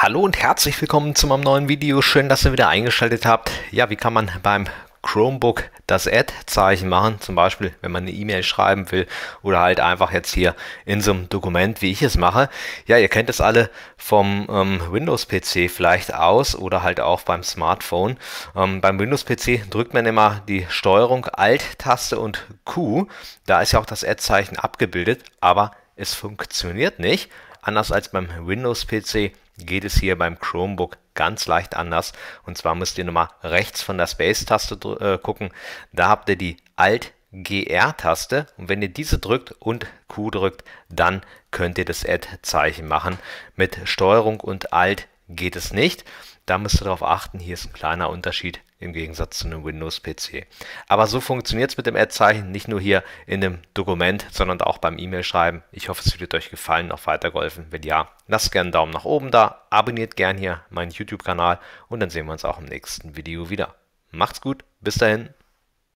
Hallo und herzlich willkommen zu meinem neuen Video. Schön, dass ihr wieder eingeschaltet habt. Ja, wie kann man beim Chromebook das Add-Zeichen machen, zum Beispiel wenn man eine E-Mail schreiben will oder halt einfach jetzt hier in so einem Dokument, wie ich es mache. Ja, ihr kennt es alle vom ähm, Windows-PC vielleicht aus oder halt auch beim Smartphone. Ähm, beim Windows-PC drückt man immer die Steuerung Alt-Taste und Q. Da ist ja auch das Add-Zeichen abgebildet, aber es funktioniert nicht. Anders als beim Windows-PC geht es hier beim Chromebook ganz leicht anders. Und zwar müsst ihr nochmal rechts von der Space-Taste äh, gucken. Da habt ihr die Alt- GR-Taste und wenn ihr diese drückt und Q drückt, dann könnt ihr das Add-Zeichen machen. Mit Steuerung und Alt geht es nicht. Da müsst ihr darauf achten, hier ist ein kleiner Unterschied im Gegensatz zu einem Windows-PC. Aber so funktioniert es mit dem Ad-Zeichen, nicht nur hier in dem Dokument, sondern auch beim E-Mail-Schreiben. Ich hoffe, es wird euch gefallen, auch weitergeholfen. Wenn ja, lasst gerne einen Daumen nach oben da, abonniert gerne hier meinen YouTube-Kanal und dann sehen wir uns auch im nächsten Video wieder. Macht's gut, bis dahin.